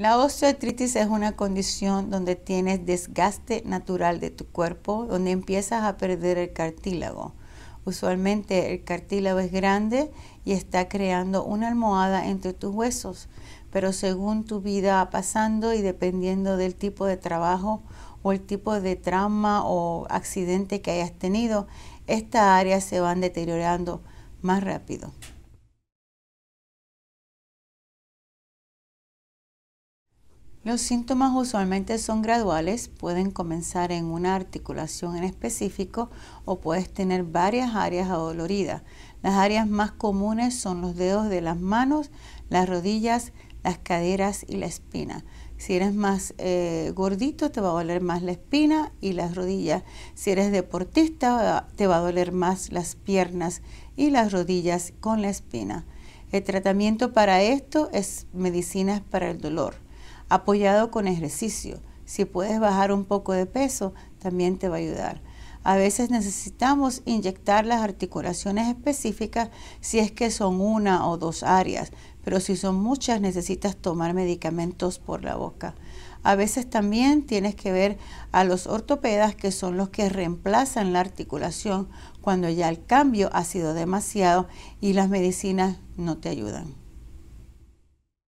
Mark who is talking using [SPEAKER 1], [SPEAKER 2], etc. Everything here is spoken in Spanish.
[SPEAKER 1] La
[SPEAKER 2] osteoartritis es una condición donde tienes desgaste natural de tu cuerpo, donde empiezas a perder el cartílago. Usualmente el cartílago es grande y está creando una almohada entre tus huesos, pero según tu vida pasando y dependiendo del tipo de trabajo o el tipo de trauma o accidente que hayas tenido, estas áreas se van deteriorando más rápido. Los síntomas usualmente son graduales, pueden comenzar en una articulación en específico o puedes tener varias áreas adoloridas. Las áreas más comunes son los dedos de las manos, las rodillas, las caderas y la espina. Si eres más eh, gordito, te va a doler más la espina y las rodillas. Si eres deportista, te va a doler más las piernas y las rodillas con la espina. El tratamiento para esto es medicinas para el dolor apoyado con ejercicio. Si puedes bajar un poco de peso, también te va a ayudar. A veces necesitamos inyectar las articulaciones específicas si es que son una o dos áreas, pero si son muchas necesitas tomar medicamentos por la boca. A veces también tienes que ver a los ortopedas que son los que reemplazan la articulación cuando ya el cambio ha sido demasiado y las medicinas no te ayudan.